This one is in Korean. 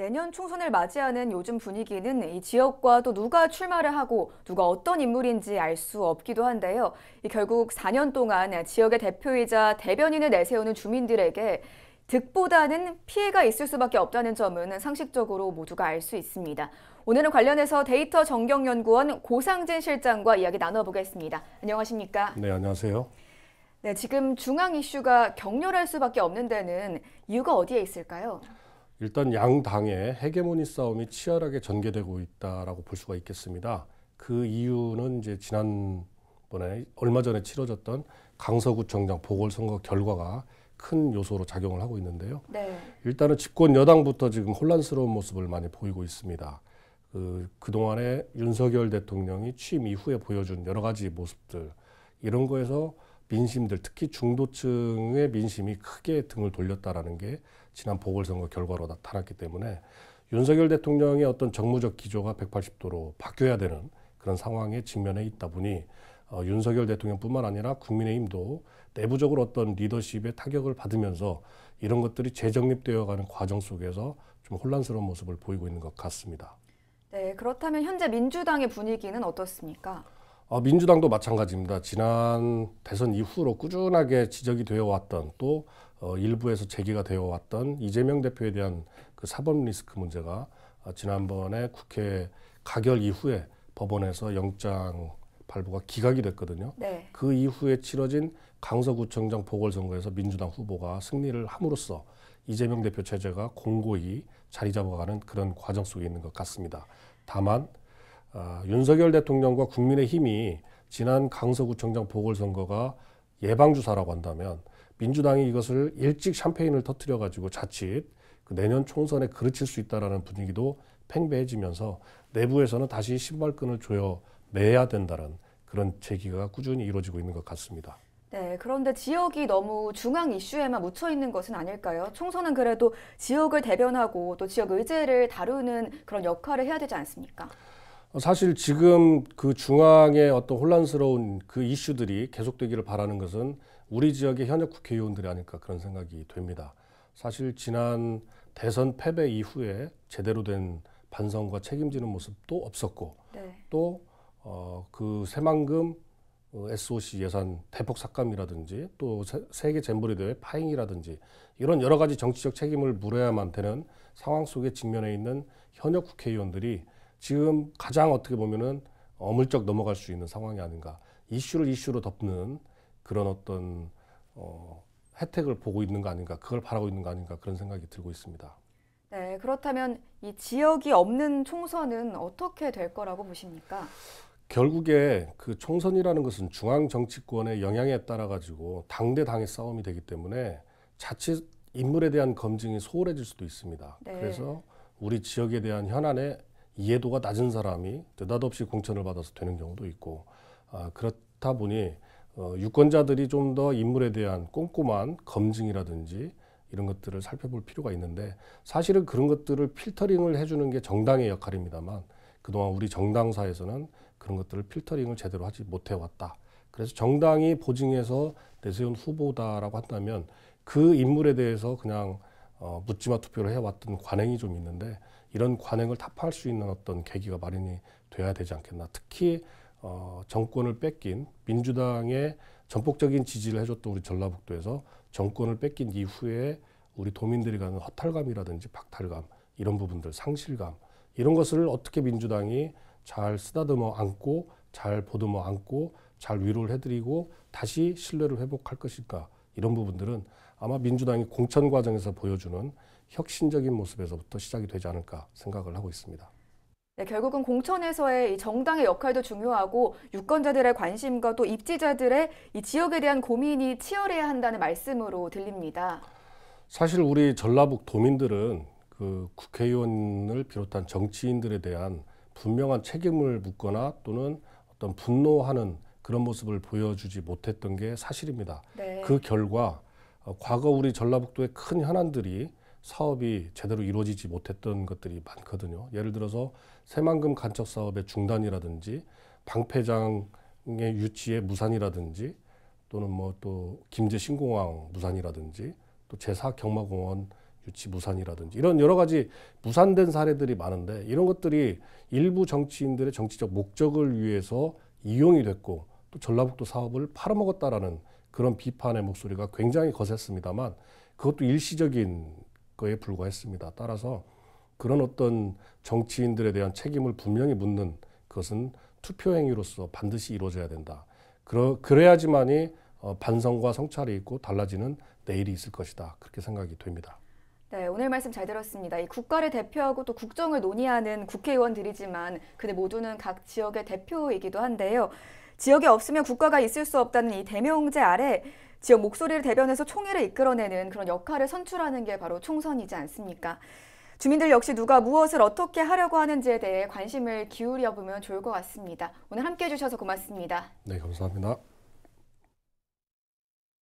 내년 총선을 맞이하는 요즘 분위기는 이 지역과 또 누가 출마를 하고 누가 어떤 인물인지 알 수 없기도 한데요. 결국 4년 동안 지역의 대표이자 대변인을 내세우는 주민들에게 득보다는 피해가 있을 수밖에 없다는 점은 상식적으로 모두가 알 수 있습니다. 오늘은 관련해서 데이터 정경연구원 고상진 실장과 이야기 나눠보겠습니다. 안녕하십니까? 네, 안녕하세요. 네, 지금 중앙 이슈가 격렬할 수밖에 없는 데는 이유가 어디에 있을까요? 일단 양 당의 헤게모니 싸움이 치열하게 전개되고 있다라고 볼 수가 있겠습니다. 그 이유는 이제 지난번에 얼마 전에 치러졌던 강서구청장 보궐선거 결과가 큰 요소로 작용을 하고 있는데요. 네. 일단은 집권 여당부터 지금 혼란스러운 모습을 많이 보이고 있습니다. 그 그동안에 윤석열 대통령이 취임 이후에 보여준 여러 가지 모습들 이런 거에서 민심들 특히 중도층의 민심이 크게 등을 돌렸다라는 게 지난 보궐선거 결과로 나타났기 때문에 윤석열 대통령의 어떤 정무적 기조가 180도로 바뀌어야 되는 그런 상황에 직면해 있다 보니 어, 윤석열 대통령뿐만 아니라 국민의힘도 내부적으로 어떤 리더십의 타격을 받으면서 이런 것들이 재정립되어가는 과정 속에서 좀 혼란스러운 모습을 보이고 있는 것 같습니다. 네, 그렇다면 현재 민주당의 분위기는 어떻습니까? 어, 민주당도 마찬가지입니다. 지난 대선 이후로 꾸준하게 지적이 되어 왔던 또 어, 일부에서 제기가 되어 왔던 이재명 대표에 대한 그 사법 리스크 문제가 어, 지난번에 국회 가결 이후에 법원에서 영장 발부가 기각이 됐거든요. 네. 그 이후에 치러진 강서구청장 보궐선거에서 민주당 후보가 승리를 함으로써 이재명 대표 체제가 공고히 자리 잡아가는 그런 과정 속에 있는 것 같습니다. 다만 아, 윤석열 대통령과 국민의힘이 지난 강서구청장 보궐선거가 예방주사라고 한다면 민주당이 이것을 일찍 샴페인을 터뜨려 가지고 자칫 그 내년 총선에 그르칠 수 있다라는 분위기도 팽배해지면서 내부에서는 다시 신발끈을 조여내야 된다는 그런 제기가 꾸준히 이루어지고 있는 것 같습니다. 네, 그런데 지역이 너무 중앙 이슈에만 묻혀 있는 것은 아닐까요? 총선은 그래도 지역을 대변하고 또 지역 의제를 다루는 그런 역할을 해야 되지 않습니까? 사실 지금 그 중앙의 어떤 혼란스러운 그 이슈들이 계속되기를 바라는 것은 우리 지역의 현역 국회의원들이 아닐까 그런 생각이 됩니다. 사실 지난 대선 패배 이후에 제대로 된 반성과 책임지는 모습도 없었고 네. 또그 어, 그 새만금 SOC 어, 예산 대폭 삭감이라든지 또 세계 잼버리 대회 파행이라든지 이런 여러 가지 정치적 책임을 물어야만 되는 상황 속에 직면해 있는 현역 국회의원들이 지금 가장 어떻게 보면은 어물쩍 넘어갈 수 있는 상황이 아닌가. 이슈를 이슈로 덮는 그런 어떤 어, 혜택을 보고 있는 거 아닌가, 그걸 바라고 있는 거 아닌가 그런 생각이 들고 있습니다. 네, 그렇다면 이 지역이 없는 총선은 어떻게 될 거라고 보십니까? 결국에 그 총선이라는 것은 중앙 정치권의 영향에 따라 가지고 당대 당의 싸움이 되기 때문에 자칫 인물에 대한 검증이 소홀해질 수도 있습니다. 네. 그래서 우리 지역에 대한 현안에 이해도가 낮은 사람이 느닷없이 공천을 받아서 되는 경우도 있고 아, 그렇다 보니 어, 유권자들이 좀 더 인물에 대한 꼼꼼한 검증이라든지 이런 것들을 살펴볼 필요가 있는데 사실은 그런 것들을 필터링을 해주는 게 정당의 역할입니다만 그동안 우리 정당사에서는 그런 것들을 필터링을 제대로 하지 못해왔다. 그래서 정당이 보증해서 내세운 후보다라고 한다면 그 인물에 대해서 그냥 어, 묻지마 투표를 해왔던 관행이 좀 있는데 이런 관행을 타파할 수 있는 어떤 계기가 마련이 돼야 되지 않겠나. 특히 어, 정권을 뺏긴 민주당의 전폭적인 지지를 해줬던 우리 전라북도에서 정권을 뺏긴 이후에 우리 도민들이 가는 허탈감이라든지 박탈감 이런 부분들 상실감 이런 것을 어떻게 민주당이 잘 쓰다듬어 안고 잘 보듬어 안고 잘 위로를 해드리고 다시 신뢰를 회복할 것일까 이런 부분들은 아마 민주당이 공천 과정에서 보여주는 혁신적인 모습에서부터 시작이 되지 않을까 생각을 하고 있습니다. 네, 결국은 공천에서의 정당의 역할도 중요하고 유권자들의 관심과 또 입지자들의 이 지역에 대한 고민이 치열해야 한다는 말씀으로 들립니다. 사실 우리 전라북 도민들은 그 국회의원을 비롯한 정치인들에 대한 분명한 책임을 묻거나 또는 어떤 분노하는 그런 모습을 보여주지 못했던 게 사실입니다. 네. 그 결과 어, 과거 우리 전라북도의 큰 현안들이 사업이 제대로 이루어지지 못했던 것들이 많거든요. 예를 들어서 새만금 간척 사업의 중단이라든지 방패장의 유치의 무산이라든지 또는 뭐 또 김제 신공항 무산이라든지 또 제4 경마공원 유치 무산이라든지 이런 여러 가지 무산된 사례들이 많은데 이런 것들이 일부 정치인들의 정치적 목적을 위해서 이용이 됐고 또 전라북도 사업을 팔아먹었다라는 그런 비판의 목소리가 굉장히 거셌습니다만 그것도 일시적인 거에 불과했습니다. 따라서 그런 어떤 정치인들에 대한 책임을 분명히 묻는 것은 투표 행위로서 반드시 이루어져야 된다. 그러, 그래야지만이 어, 반성과 성찰이 있고 달라지는 내일이 있을 것이다. 그렇게 생각이 됩니다. 네, 오늘 말씀 잘 들었습니다. 이 국가를 대표하고 또 국정을 논의하는 국회의원들이지만 그들 모두는 각 지역의 대표이기도 한데요. 지역에 없으면 국가가 있을 수 없다는 이 대명제 아래 지역 목소리를 대변해서 총회를 이끌어내는 그런 역할을 선출하는 게 바로 총선이지 않습니까? 주민들 역시 누가 무엇을 어떻게 하려고 하는지에 대해 관심을 기울여 보면 좋을 것 같습니다. 오늘 함께 해주셔서 고맙습니다. 네, 감사합니다.